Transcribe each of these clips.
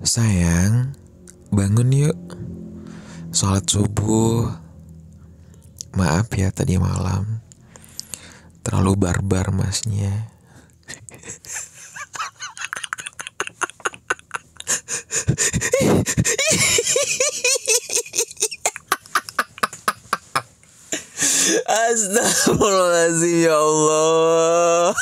Sayang, bangun yuk. Salat subuh. Maaf ya tadi malam. Terlalu barbar masnya. Astagfirullahaladzim ya Allah.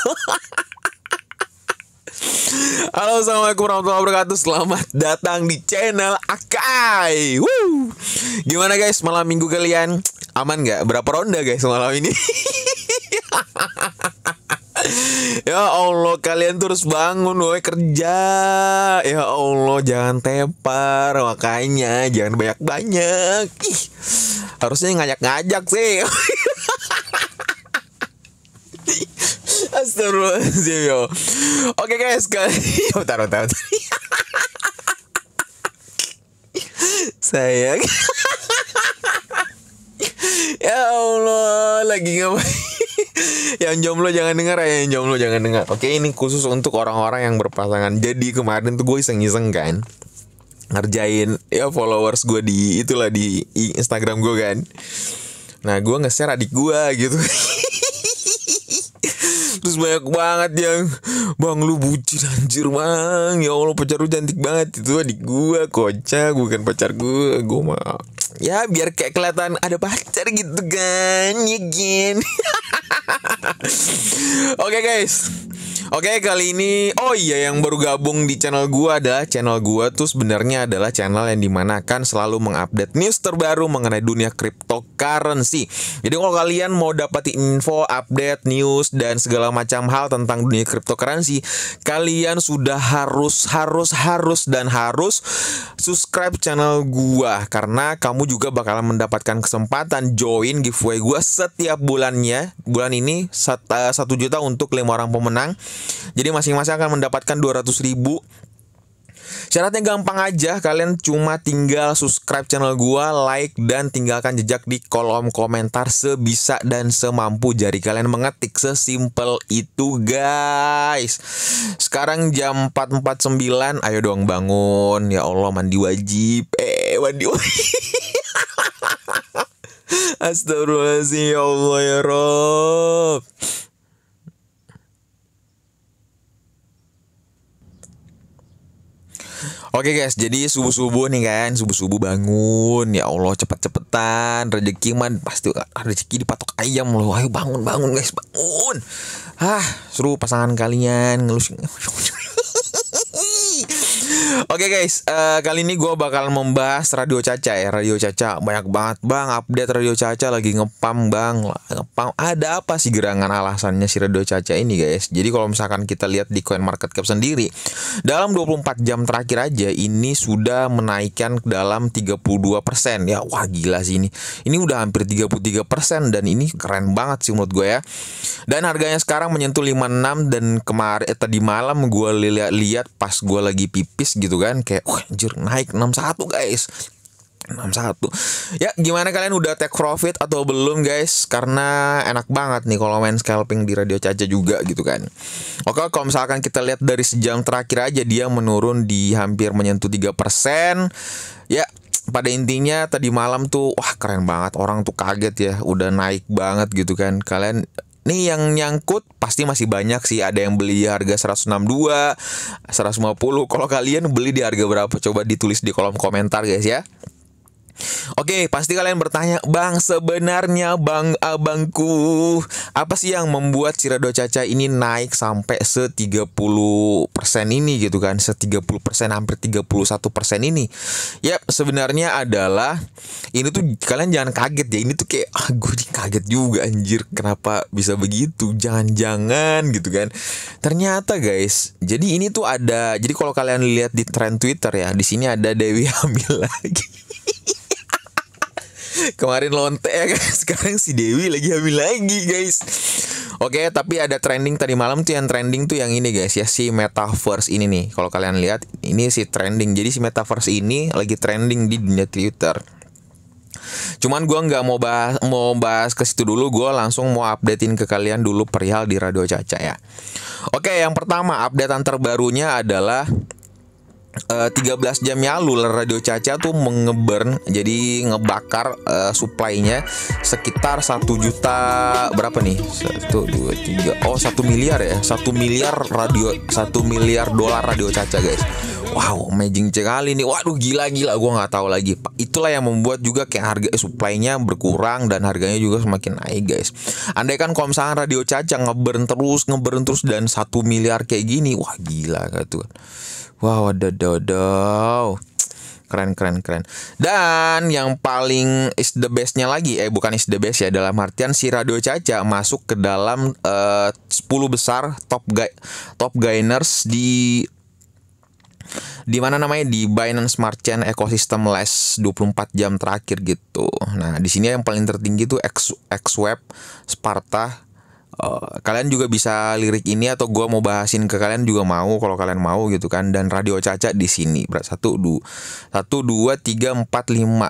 Halo assalamualaikum warahmatullahi wabarakatuh Selamat datang di channel Akai Woo. Gimana guys malam minggu kalian Aman gak? Berapa ronda guys malam ini? ya Allah kalian terus bangun woi kerja Ya Allah jangan tepar Makanya jangan banyak-banyak Ih, Harusnya ngajak-ngajak sih Astagfirullahaladzim yo. Oke guys, kali yo taruh taruh. Sayang. ya Allah, lagi ngapain? yang jomblo jangan dengar ya yang jomblo jangan dengar oke ini khusus untuk orang-orang yang berpasangan jadi kemarin tuh gue iseng-iseng kan ngerjain ya followers gue di itulah di Instagram gue kan nah gue nge-share adik gue gitu terus banyak banget yang bang lu bucin anjir bang ya allah pacar lu cantik banget itu adik gua kocak bukan pacar gua gua mah ya biar kayak kelihatan ada pacar gitu kan ya kan? Oke okay, guys Oke, okay, kali ini oh iya yang baru gabung di channel gua adalah channel gua tuh sebenarnya adalah channel yang dimana akan selalu mengupdate news terbaru mengenai dunia cryptocurrency. Jadi kalau kalian mau dapat info, update, news dan segala macam hal tentang dunia cryptocurrency, kalian sudah harus harus harus dan harus subscribe channel gua karena kamu juga bakalan mendapatkan kesempatan join giveaway gua setiap bulannya. Bulan ini eh, satu juta untuk lima orang pemenang jadi masing-masing akan mendapatkan 200 ribu Syaratnya gampang aja, kalian cuma tinggal subscribe channel gua, like dan tinggalkan jejak di kolom komentar sebisa dan semampu jari kalian mengetik sesimpel itu, guys. Sekarang jam 4.49, ayo dong bangun. Ya Allah, mandi wajib. Eh, mandi wajib. Astagfirullahaladzim ya Allah ya Rob Oke okay guys, jadi subuh-subuh nih kan, subuh-subuh bangun, ya Allah cepet-cepetan, rezeki man pasti ah, rezeki dipatok ayam loh, ayo bangun bangun guys bangun, ah seru pasangan kalian ngelus Oke okay guys, uh, kali ini gue bakal membahas Radio Caca ya Radio Caca banyak banget bang update Radio Caca lagi ngepam bang ngepam Ada apa sih gerangan alasannya si Radio Caca ini guys Jadi kalau misalkan kita lihat di coin market cap sendiri Dalam 24 jam terakhir aja ini sudah menaikkan ke dalam 32% ya Wah gila sih ini Ini udah hampir 33% dan ini keren banget sih menurut gue ya Dan harganya sekarang menyentuh 56 dan kemarin eh, tadi malam gue lihat-lihat pas gue lagi pipis gitu kan kayak wah anjir naik 61 guys 61 Ya gimana kalian udah take profit atau belum guys Karena enak banget nih kalau main scalping di Radio Caca juga gitu kan Oke kalau misalkan kita lihat dari sejam terakhir aja Dia menurun di hampir menyentuh 3% Ya pada intinya tadi malam tuh wah keren banget orang tuh kaget ya udah naik banget gitu kan kalian Nih yang nyangkut pasti masih banyak sih ada yang beli di harga 162, 150. Kalau kalian beli di harga berapa coba ditulis di kolom komentar guys ya. Oke, pasti kalian bertanya, Bang, sebenarnya Bang Abangku, eh, apa sih yang membuat Cirado Caca ini naik sampai se-30% ini gitu kan? Se-30% hampir 31% ini. Yap, sebenarnya adalah ini tuh kalian jangan kaget ya. Ini tuh kayak ah, gue kaget juga anjir kenapa bisa begitu? Jangan-jangan gitu kan. Ternyata guys, jadi ini tuh ada jadi kalau kalian lihat di trend Twitter ya, di sini ada Dewi hamil lagi. Kemarin lonte ya kan? guys, sekarang si Dewi lagi hamil lagi guys. Oke, tapi ada trending tadi malam tuh yang trending tuh yang ini guys ya si metaverse ini nih. Kalau kalian lihat ini si trending. Jadi si metaverse ini lagi trending di dunia Twitter. Cuman gue nggak mau bahas mau bahas ke situ dulu, gue langsung mau updatein ke kalian dulu perihal di Radio Caca ya. Oke, yang pertama updatean terbarunya adalah uh, eh, 13 jam yang lalu Radio Caca tuh mengeburn jadi ngebakar uh, suplainya sekitar satu juta berapa nih? satu dua tiga oh satu miliar ya. satu miliar radio satu miliar dolar Radio Caca guys. Wow, amazing sekali nih. Waduh, gila gila gua nggak tahu lagi. Itulah yang membuat juga kayak harga eh, supply-nya berkurang dan harganya juga semakin naik, guys. Andai kan kalau misalnya radio caca ngeburn terus, ngeburn terus dan satu miliar kayak gini, wah gila gitu. Kan Wow, waduh, keren keren keren dan yang paling is the bestnya lagi eh bukan is the best ya dalam artian si Radio Caca masuk ke dalam eh, uh, 10 besar top guy top gainers di di mana namanya di Binance Smart Chain ekosistem less 24 jam terakhir gitu. Nah, di sini yang paling tertinggi itu X X Web Sparta, Eh, kalian juga bisa lirik ini atau gue mau bahasin ke kalian juga mau kalau kalian mau gitu kan dan radio caca di sini berat satu dua satu dua tiga empat lima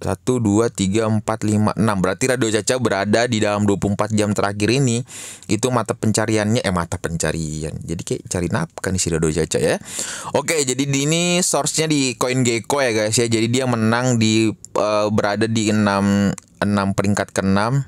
satu dua tiga empat lima enam berarti radio caca berada di dalam 24 jam terakhir ini itu mata pencariannya eh mata pencarian jadi kayak cari nap nih si radio caca ya oke jadi di ini source-nya di gecko ya guys ya jadi dia menang di uh, berada di enam enam peringkat keenam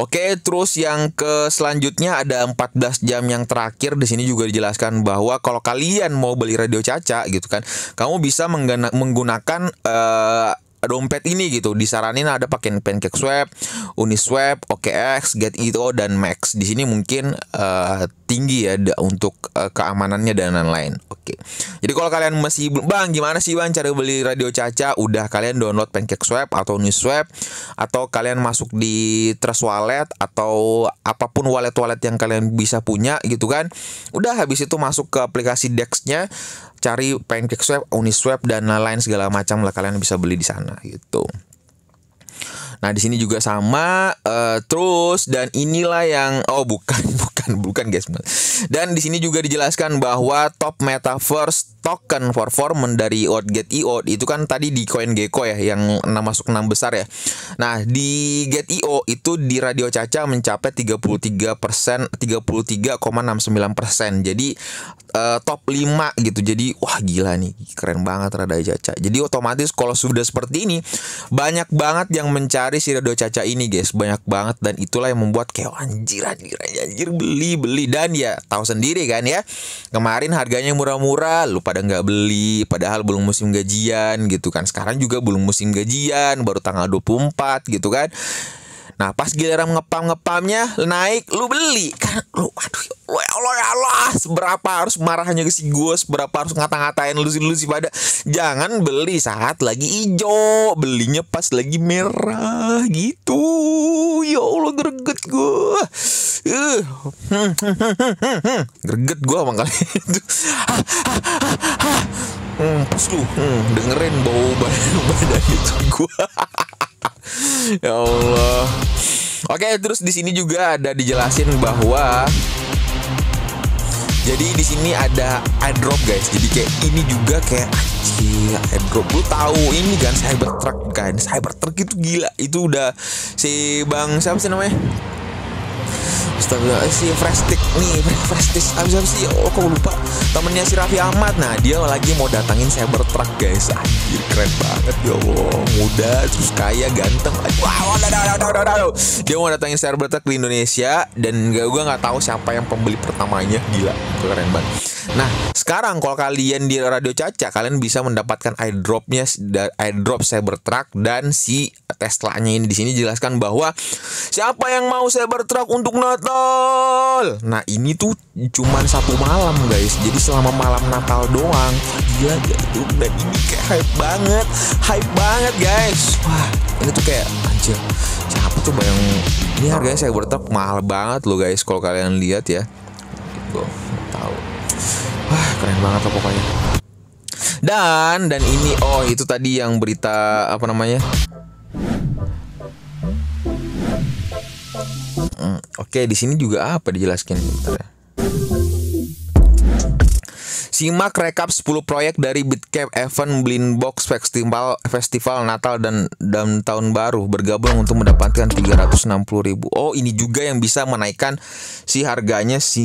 Oke, terus yang ke selanjutnya ada 14 jam yang terakhir di sini juga dijelaskan bahwa kalau kalian mau beli radio Caca gitu kan, kamu bisa menggunakan uh, dompet ini gitu disaranin ada pakai pancake swap, uniswap, OKX, getito dan Max. Di sini mungkin uh, tinggi ya da, untuk uh, keamanannya dan lain-lain. Oke. Okay. Jadi kalau kalian masih Bang, gimana sih Bang cara beli radio Caca? Udah kalian download pancake swap atau uniswap atau kalian masuk di Trust Wallet atau apapun wallet-wallet yang kalian bisa punya gitu kan. Udah habis itu masuk ke aplikasi Dexnya cari pancake swap, uni swap dan lain-lain segala macam lah kalian bisa beli di sana gitu. Nah di sini juga sama uh, terus dan inilah yang oh bukan bukan bukan guys dan di sini juga dijelaskan bahwa top metaverse token performance dari Get IO itu kan tadi di Gecko ya yang enam masuk enam besar ya. Nah, di Get IO itu di Radio Caca mencapai 33%, 33,69%. Jadi uh, top 5 gitu. Jadi wah gila nih, keren banget Radio Caca. Jadi otomatis kalau sudah seperti ini banyak banget yang mencari si Radio Caca ini, guys. Banyak banget dan itulah yang membuat kayak anjir anjir anjir, anjir beli beli dan ya tahu sendiri kan ya. Kemarin harganya murah-murah, lupa pada nggak beli padahal belum musim gajian gitu kan sekarang juga belum musim gajian baru tanggal 24 gitu kan Nah pas giliran ngepam ngepamnya naik lu beli kan lu aduh ya lu ya Allah ya Allah seberapa harus marahnya ke si gue seberapa harus ngata-ngatain lu sih lu sih pada jangan beli saat lagi ijo belinya pas lagi merah gitu ya Allah greget gue uh. Hmm, hmm, hmm, greget gue kali itu hmm, pas lu hmm, dengerin bau badan, badan itu gue ya Allah. Oke, terus di sini juga ada dijelasin bahwa jadi di sini ada airdrop guys. Jadi kayak ini juga kayak anjir airdrop. Lu tahu ini kan Cybertruck kan. Cybertruck itu gila. Itu udah si Bang siapa sih namanya? si fresh stick si fresh nih Frestik abis abis sih oh kok lupa temennya si Raffi Ahmad nah dia lagi mau datangin truck guys anjir keren banget ya Allah muda terus kaya ganteng wow dia mau datangin truck di Indonesia dan gue gak tau siapa yang pembeli pertamanya gila keren banget Nah, sekarang kalau kalian di radio Caca, kalian bisa mendapatkan airdropnya airdrop Cybertruck dan si Tesla-nya ini di sini jelaskan bahwa siapa yang mau Cybertruck untuk Natal. Nah, ini tuh cuman satu malam, guys. Jadi selama malam Natal doang. Gila gitu. Ya, dan ini kayak hype banget. Hype banget, guys. Wah, ini tuh kayak anjir. Siapa tuh bayang ini harganya Cybertruck mahal banget loh, guys. Kalau kalian lihat ya. Gitu. Tahu. Wah, keren banget loh pokoknya. Dan dan ini oh itu tadi yang berita apa namanya? Hmm, oke, di sini juga apa dijelaskan bentar ya. Simak rekap 10 proyek dari Bitcap Event Blindbox Festival, Festival Natal dan dan Tahun Baru bergabung untuk mendapatkan 360.000. Oh ini juga yang bisa menaikkan si harganya si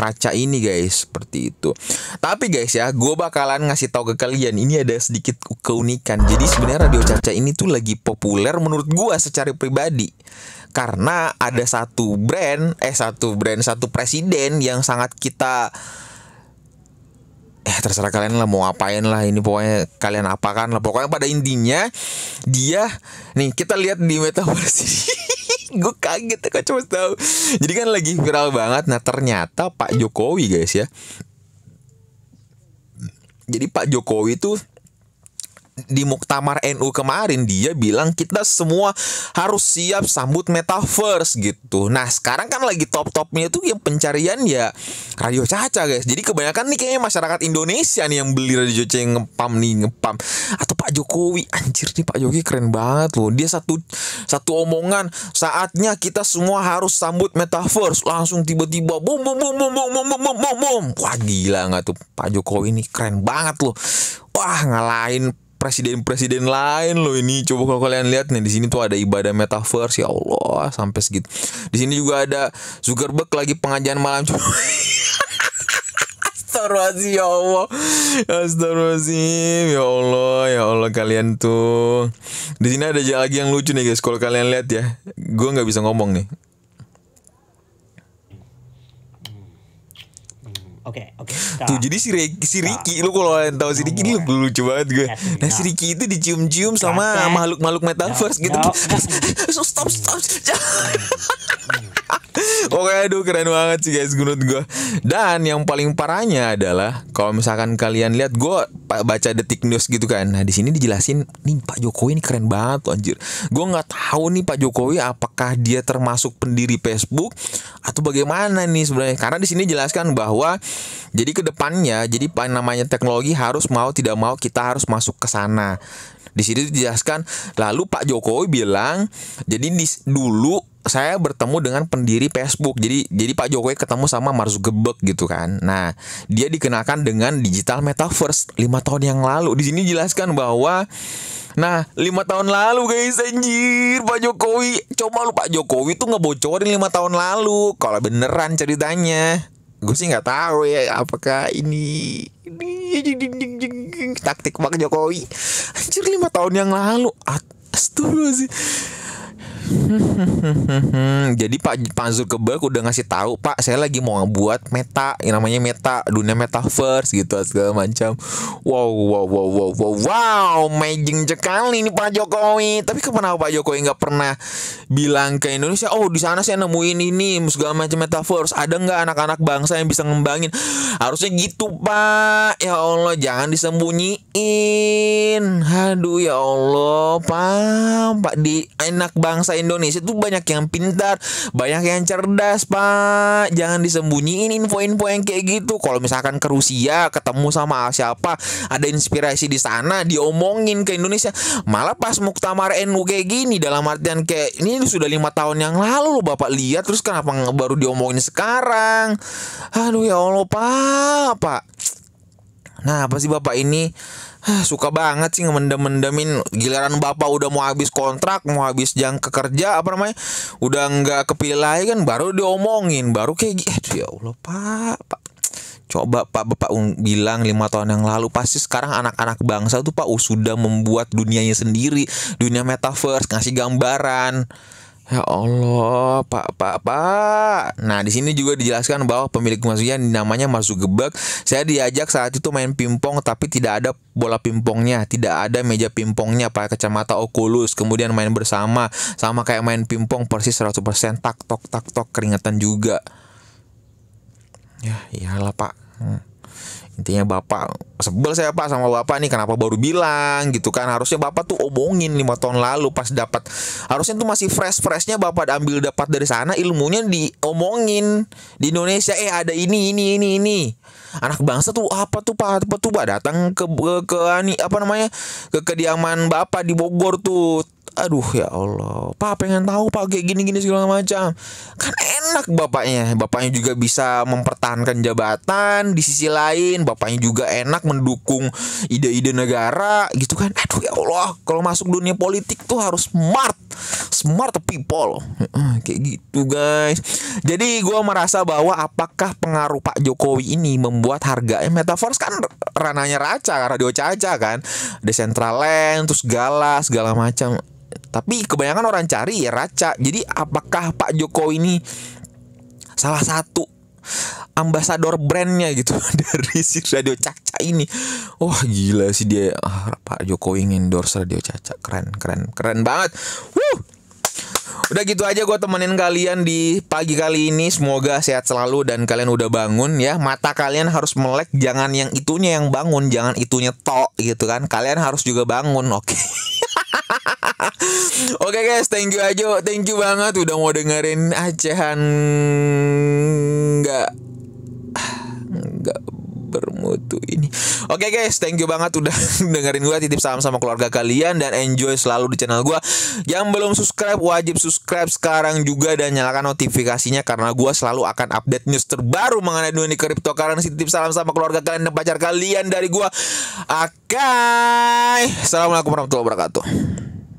raca ini guys seperti itu. Tapi guys ya, gue bakalan ngasih tahu ke kalian ini ada sedikit keunikan. Jadi sebenarnya radio caca ini tuh lagi populer menurut gue secara pribadi karena ada satu brand eh satu brand satu presiden yang sangat kita eh terserah kalian lah mau ngapain lah ini pokoknya kalian apakan lah pokoknya pada intinya dia nih kita lihat di metaverse gue kaget kok cuma tahu jadi kan lagi viral banget nah ternyata Pak Jokowi guys ya jadi Pak Jokowi tuh di Muktamar NU kemarin dia bilang kita semua harus siap sambut metaverse gitu. Nah sekarang kan lagi top-topnya itu yang pencarian ya radio caca guys. Jadi kebanyakan nih kayaknya masyarakat Indonesia nih yang beli radio caca yang ngepam nih ngepam. Atau Pak Jokowi anjir nih Pak Jokowi keren banget loh. Dia satu satu omongan saatnya kita semua harus sambut metaverse langsung tiba-tiba bom bom bom bom bom bom bom bom Wah gila nggak tuh Pak Jokowi ini keren banget loh. Wah ngalahin presiden-presiden lain loh ini. Coba kalau kalian lihat nih di sini tuh ada ibadah metaverse ya Allah sampai segitu. Di sini juga ada Zuckerberg lagi pengajian malam. coba Astagfirullahaladzim ya Allah Astagfirullahaladzim ya Allah ya Allah kalian tuh di sini ada lagi yang lucu nih guys kalau kalian lihat ya gue nggak bisa ngomong nih Okay, Tuh jadi si, Ricky si Riki lu kalau tahu si Riki nah, lu lucu banget gue. Nah si Riki itu dicium-cium sama makhluk-makhluk metaverse gitu. Stop stop. Hmm. Pokoknya aduh keren banget sih guys gunut gue Dan yang paling parahnya adalah Kalau misalkan kalian lihat gue baca detik news gitu kan Nah di sini dijelasin Nih Pak Jokowi ini keren banget loh, anjir Gue gak tahu nih Pak Jokowi apakah dia termasuk pendiri Facebook Atau bagaimana nih sebenarnya Karena di sini jelaskan bahwa Jadi kedepannya Jadi namanya teknologi harus mau tidak mau kita harus masuk ke sana di sini dijelaskan lalu Pak Jokowi bilang jadi dis dulu saya bertemu dengan pendiri Facebook. Jadi jadi Pak Jokowi ketemu sama Marzu Gebek gitu kan. Nah, dia dikenalkan dengan digital metaverse 5 tahun yang lalu. Di sini jelaskan bahwa Nah, lima tahun lalu guys, anjir Pak Jokowi Coba lu Pak Jokowi tuh ngebocorin lima tahun lalu Kalau beneran ceritanya Gue sih nggak tahu ya apakah ini Taktik Pak Jokowi Anjir lima tahun yang lalu Astagfirullah sih Jadi Pak Panzur Kebak udah ngasih tahu Pak saya lagi mau buat meta yang namanya meta dunia metaverse gitu segala macam. Wow wow wow wow wow wow amazing sekali ini Pak Jokowi. Tapi kenapa Pak Jokowi nggak pernah bilang ke Indonesia oh di sana saya nemuin ini segala macam metaverse ada nggak anak-anak bangsa yang bisa ngembangin harusnya gitu Pak ya Allah jangan disembunyiin aduh ya Allah Pak Pak di anak bangsa Indonesia tuh banyak yang pintar, banyak yang cerdas, Pak. Jangan disembunyiin info-info yang kayak gitu. Kalau misalkan ke Rusia ketemu sama siapa, ada inspirasi di sana, diomongin ke Indonesia. Malah pas muktamar NU kayak gini dalam artian kayak ini sudah lima tahun yang lalu loh Bapak lihat terus kenapa baru diomongin sekarang? Aduh ya Allah, Pak, Pak. Nah, apa sih Bapak ini? suka banget sih mendem-mendemin giliran bapak udah mau habis kontrak mau habis jam kerja apa namanya udah nggak kepilih lagi kan baru diomongin baru kayak gitu ya allah pak, pak coba pak bapak bilang lima tahun yang lalu pasti sekarang anak-anak bangsa tuh pak oh, sudah membuat dunianya sendiri dunia metaverse ngasih gambaran Ya Allah, Pak, Pak, Pak. Nah, di sini juga dijelaskan bahwa pemilik maksudnya namanya Masuk Gebek. Saya diajak saat itu main pingpong tapi tidak ada bola pingpongnya, tidak ada meja pingpongnya pakai kacamata Oculus. Kemudian main bersama, sama kayak main pingpong persis 100% tak tok tak tok keringatan juga. Ya, iyalah, Pak. Hmm intinya bapak sebel saya pak sama bapak nih kenapa baru bilang gitu kan harusnya bapak tuh omongin lima tahun lalu pas dapat harusnya tuh masih fresh freshnya bapak ambil dapat dari sana ilmunya diomongin di Indonesia eh ada ini ini ini ini anak bangsa tuh apa tuh pak apa tuh pak datang ke ke, ke apa namanya ke kediaman bapak di Bogor tuh aduh ya Allah pak pengen tahu pak kayak gini gini segala macam kan enak bapaknya bapaknya juga bisa mempertahankan jabatan di sisi lain bapaknya juga enak mendukung ide-ide negara gitu kan aduh ya Allah kalau masuk dunia politik tuh harus smart smart people kayak gitu guys jadi gue merasa bahwa apakah pengaruh Pak Jokowi ini membuat harga eh, metaverse kan ranahnya raca radio caca kan decentraland terus gala segala macam tapi kebanyakan orang cari ya raca jadi apakah Pak Jokowi ini salah satu ambasador brandnya gitu dari si radio Caca ini wah gila sih dia ah, Pak Jokowi endorse radio Caca keren keren keren banget Wuh. Udah gitu aja gue temenin kalian di pagi kali ini Semoga sehat selalu dan kalian udah bangun ya Mata kalian harus melek Jangan yang itunya yang bangun Jangan itunya tok gitu kan Kalian harus juga bangun oke okay? Oke okay guys, thank you aja, thank you banget udah mau dengerin acehan nggak nggak bermutu ini. Oke okay guys, thank you banget udah dengerin gue titip salam sama keluarga kalian dan enjoy selalu di channel gue. Yang belum subscribe wajib subscribe sekarang juga dan nyalakan notifikasinya karena gue selalu akan update news terbaru mengenai dunia kripto cryptocurrency. Titip salam sama keluarga kalian dan pacar kalian dari gue. okay. Assalamualaikum warahmatullahi wabarakatuh.